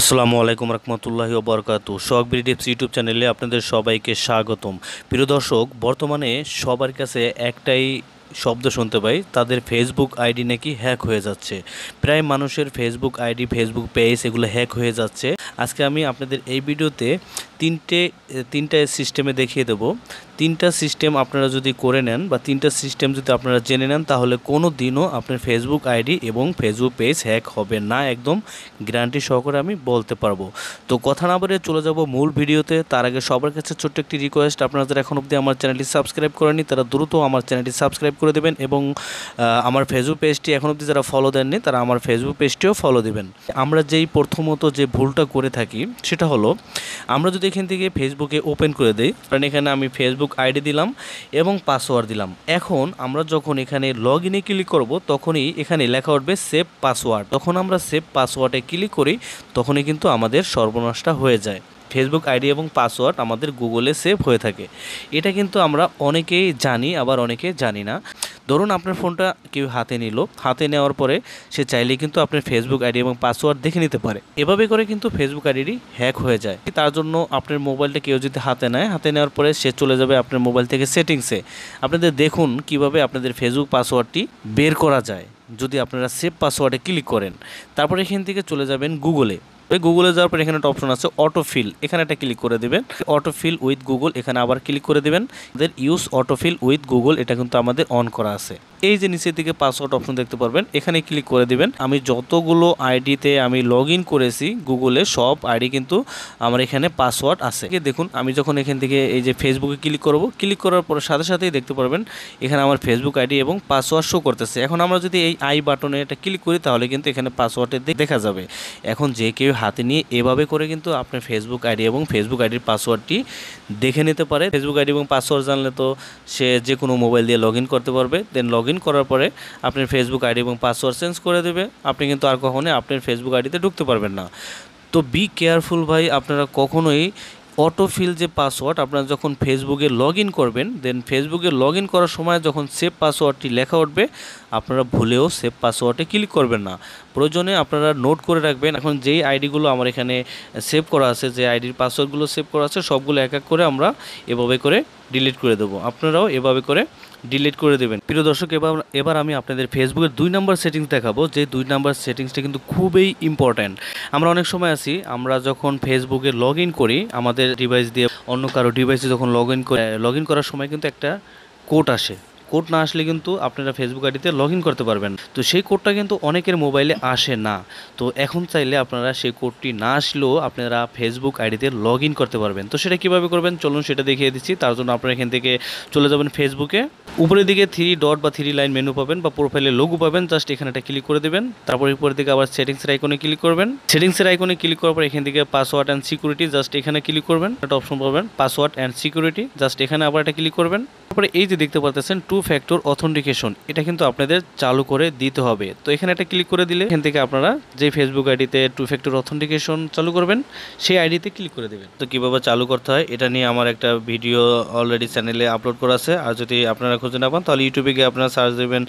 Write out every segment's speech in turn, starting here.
আসসালামু আলাইকুম রহমতুল্লাহ বরকাত শখ টিপস ইউটিউব চ্যানেলে আপনাদের সবাইকে স্বাগতম প্রিয় দর্শক বর্তমানে সবার কাছে একটাই শব্দ শুনতে পাই তাদের ফেসবুক আইডি নাকি হ্যাক হয়ে যাচ্ছে প্রায় মানুষের ফেসবুক আইডি ফেসবুক পেজ এগুলো হ্যাক হয়ে যাচ্ছে আজকে আমি আপনাদের এই ভিডিওতে তিনটে তিনটা সিস্টেমে দেখিয়ে দেব তিনটা সিস্টেম আপনারা যদি করে নেন বা তিনটা সিস্টেম যদি আপনারা জেনে নেন তাহলে কোনো দিনও আপনার ফেসবুক আইডি এবং ফেসবুক পেজ হ্যাক হবে না একদম গ্যারান্টি সহকারে আমি বলতে পারবো তো কথা না বলে চলে যাব মূল ভিডিওতে তার আগে সবার কাছে ছোট্ট একটি রিকোয়েস্ট আপনারা যারা এখন অবধি আমার চ্যানেলটি সাবস্ক্রাইব করেনি তারা দ্রুত আমার চ্যানেলটি সাবস্ক্রাইব করে দেবেন এবং আমার ফেসবুক পেজটি এখন অবধি যারা ফলো দেননি তারা আমার ফেসবুক পেজটিও ফলো দেবেন আমরা যেই প্রথমত যে ভুলটা করে থাকি সেটা হলো আমরা যদি এখান থেকে ফেসবুকে ওপেন করে দিই কারণ এখানে আমি ফেসবুক আইডি দিলাম এবং পাসওয়ার্ড দিলাম এখন আমরা যখন এখানে লগ ইনে ক্লিক করব তখনই এখানে লেখা উঠবে সেভ পাসওয়ার্ড তখন আমরা সেভ পাসওয়ার্ডে ক্লিক করি তখনই কিন্তু আমাদের সর্বনাশটা হয়ে যায় ফেসবুক আইডি এবং পাসওয়ার্ড আমাদের গুগলে সেভ হয়ে থাকে এটা কিন্তু আমরা অনেকেই জানি আবার অনেকে জানি না ধরুন আপনার ফোনটা কেউ হাতে নিল হাতে নেওয়ার পরে সে চাইলে কিন্তু আপনার ফেসবুক আইডি এবং পাসওয়ার্ড দেখে নিতে পারে এভাবে করে কিন্তু ফেসবুক আইডিটি হ্যাক হয়ে যায় তার জন্য আপনার মোবাইলটা কেউ যদি হাতে নেয় হাতে নেওয়ার পরে সে চলে যাবে আপনার মোবাইল থেকে সেটিংসে আপনাদের দেখুন কিভাবে আপনাদের ফেসবুক পাসওয়ার্ডটি বের করা যায় যদি আপনারা সেভ পাসওয়ার্ডে ক্লিক করেন তারপরে এখান থেকে চলে যাবেন গুগলে গুগলে যাওয়ার পর এখানে একটা অপশন আছে অটোফিল এখানে একটা ক্লিক করে দেবেন অটোফিল উইথ গুগল এখানে আবার ক্লিক করে দেবেন then use autofill with Google এটা কিন্তু আমাদের অন করা আছে এই যে নিচের দিকে পাসওয়ার্ড অপশন দেখতে পারবেন এখানে ক্লিক করে দিবেন আমি যতগুলো আইডিতে আমি লগ ইন করেছি গুগলে সব আইডি কিন্তু আমার এখানে পাসওয়ার্ড আছে দেখুন আমি যখন এখান থেকে এই যে ফেসবুকে ক্লিক করব ক্লিক করার পর সাথে সাথেই দেখতে পারবেন এখানে আমার ফেসবুক আইডি এবং পাসওয়ার্ড শো করতেছে এখন আমরা যদি এই আই বাটনে এটা ক্লিক করি তাহলে কিন্তু এখানে পাসওয়ার্ডে দেখা যাবে এখন যে কেউ হাতে নিয়ে এভাবে করে কিন্তু আপনার ফেসবুক আইডি এবং ফেসবুক আইডির পাসওয়ার্ডটি দেখে নিতে পারে ফেসবুক আইডি এবং পাসওয়ার্ড জানলে তো সে যে কোনো মোবাইল দিয়ে লগ করতে পারবে দেন লগ করার পরে আপনার ফেসবুক আইডি এবং পাসওয়ার্ড চেঞ্জ করে দেবে আপনি কিন্তু আর কখনোই আপনার ফেসবুক আইডিতে ঢুকতে পারবেন না তো বি কেয়ারফুল ভাই আপনারা কখনোই অটোফিল যে পাসওয়ার্ড আপনারা যখন ফেসবুকে লগ করবেন দেন ফেসবুকে লগ করার সময় যখন সেভ পাসওয়ার্ডটি লেখা উঠবে আপনারা ভুলেও সেভ পাসওয়ার্ডে ক্লিক করবেন না প্রয়োজনে আপনারা নোট করে রাখবেন এখন যেই আইডিগুলো আমার এখানে সেভ করা আছে যে আইডির পাসওয়ার্ডগুলো সেভ করা আছে সবগুলো এক এক করে আমরা এভাবে করে ডিলিট করে দেবো আপনারাও এভাবে করে ডিলিট করে দেবেন প্রিয় দর্শক এবার এবার আমি আপনাদের ফেসবুকের দুই নাম্বার সেটিংস দেখাবো যে দুই নাম্বার সেটিংসটা কিন্তু খুবই ইম্পর্ট্যান্ট আমরা অনেক সময় আছি আমরা যখন ফেসবুকে লগ করি আমাদের ডিভাইস দিয়ে অন্য কারো ডিভাইসে যখন লগ ইন লগ ইন করার সময় কিন্তু একটা কোড আসে কোড না আসলে কিন্তু আপনারা ফেসবুক আইডিতে লগ করতে পারবেন তো সেই কোডটা কিন্তু অনেকের মোবাইলে আসে না তো এখন চাইলে আপনারা সেই কোডটি না আসলেও আপনারা ফেসবুক আইডিতে লগ করতে পারবেন তো সেটা কিভাবে করবেন চলুন সেটা দেখিয়ে দিচ্ছি তার জন্য আপনারা এখান থেকে চলে যাবেন ফেসবুকে উপরের দিকে থ্রি ডট বা থ্রি লাইন মেনু পাবেন বা প্রোফাইলে লোগো পাবেন জাস্ট এখানে একটা ক্লিক করে দেবেন তারপর উপরের দিকে আবার সেটিংসের আইকনে ক্লিক করবেন সেটিংসের আইকনে ক্লিক করার পর এখান থেকে পাসওয়ার্ড অ্যান্ড সিকিউরিটি জাস্ট এখানে ক্লিক করবেন একটা অপশন পাবেন পাসওয়ার্ড অ্যান্ড সিকিউরিটি জাস্ট এখানে আবার এটা ক্লিক করবেন তারপরে এই যে দেখতে পাচ্ছেন টু ফ্যাক্টর অথেন্টিকেশন এটা কিন্তু আপনাদের চালু করে দিতে হবে তো এখানে একটা ক্লিক করে দিলে এখান থেকে আপনারা যে ফেসবুক আইডিতে টু ফ্যাক্টর অথেন্টিকেশন চালু করবেন সেই আইডিতে ক্লিক করে দেবেন তো কীভাবে চালু করতে হয় এটা নিয়ে আমার একটা ভিডিও অলরেডি চ্যানেলে আপলোড করা আছে আর যদি আপনারা খুঁজে না পান তাহলে ইউটিউবে গিয়ে আপনারা সার্চ দেবেন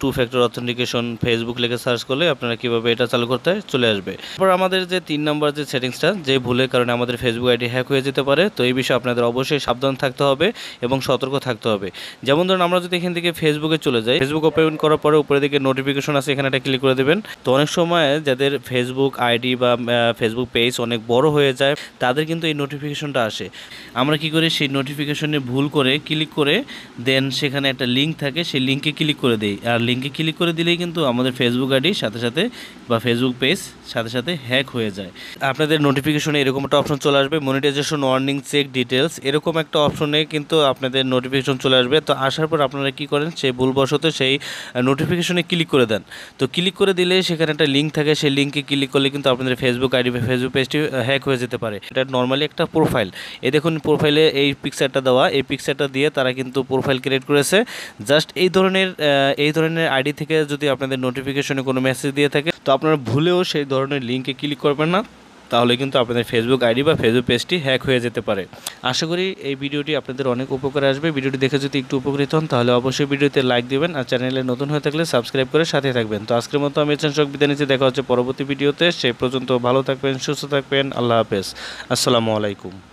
টু ফ্যাক্টর অথেন্টিকেশন ফেসবুক লেখে সার্চ করলে আপনারা কীভাবে এটা চালু করতে হয় চলে আসবে তারপর আমাদের যে তিন নম্বর যে সেটিংসটা যে ভুলের কারণে আমাদের ফেসবুক আইডি হ্যাক হয়ে যেতে পারে তো এই বিষয়ে আপনাদের অবশ্যই সাবধান থাকতে হবে এবং সতর্ক থাকতে করতে হবে যেমন ধরুন আমরা যদি এখান থেকে ফেসবুকে চলে যাই ফেসবুক ওপেন করার পরে উপরে দিকে নোটিফিকেশন আছে এখানে একটা ক্লিক করে দেবেন তো অনেক সময় যাদের ফেসবুক আইডি বা ফেসবুক পেজ অনেক বড় হয়ে যায় তাদের কিন্তু এই নোটিফিকেশনটা আসে আমরা কি করি সেই নোটিফিকেশনে ভুল করে ক্লিক করে দেন সেখানে একটা লিঙ্ক থাকে সেই লিঙ্কে ক্লিক করে দিই আর লিঙ্কে ক্লিক করে দিলেই কিন্তু আমাদের ফেসবুক আইডি সাথে সাথে বা ফেসবুক পেজ সাথে সাথে হ্যাক হয়ে যায় আপনাদের নোটিফিকেশনে এরকম একটা অপশন চলে আসবে মনিটাইজেশন ওয়ার্নিং চেক ডিটেলস এরকম একটা অপশনে কিন্তু আপনাদের নোটিফিকেশন নোটিফিকেশন চলে আসবে তো আসার পর আপনারা কি করেন সেই ভুলবশত সেই নোটিফিকেশনে ক্লিক করে দেন তো ক্লিক করে দিলে সেখানে একটা লিঙ্ক থাকে সেই লিঙ্কে ক্লিক করলে কিন্তু আপনাদের ফেসবুক আইডি ফেসবুক পেজটি হ্যাক হয়ে যেতে পারে এটা নর্মালি একটা প্রোফাইল এ দেখুন প্রোফাইলে এই পিকচারটা দেওয়া এই পিকচারটা দিয়ে তারা কিন্তু প্রোফাইল ক্রিয়েট করেছে জাস্ট এই ধরনের এই ধরনের আইডি থেকে যদি আপনাদের নোটিফিকেশনে কোনো মেসেজ দিয়ে থাকে তো আপনারা ভুলেও সেই ধরনের লিঙ্কে ক্লিক করবেন না তাহলে কিন্তু আপনাদের ফেসবুক আইডি বা ফেসবুক পেজটি হ্যাক হয়ে যেতে পারে আশা করি এই ভিডিওটি আপনাদের অনেক উপকার আসবে ভিডিওটি দেখে যদি একটু উপকৃত হন তাহলে অবশ্যই ভিডিওতে লাইক দেবেন আর চ্যানেলে নতুন হয়ে থাকলে সাবস্ক্রাইব করে সাথে থাকবেন তো আজকের মতো আমি এছেন শোক বিদায় নিচ্ছি দেখা হচ্ছে পরবর্তী ভিডিওতে সেই পর্যন্ত ভালো থাকবেন সুস্থ থাকবেন আল্লাহ হাফেজ আসসালামু আলাইকুম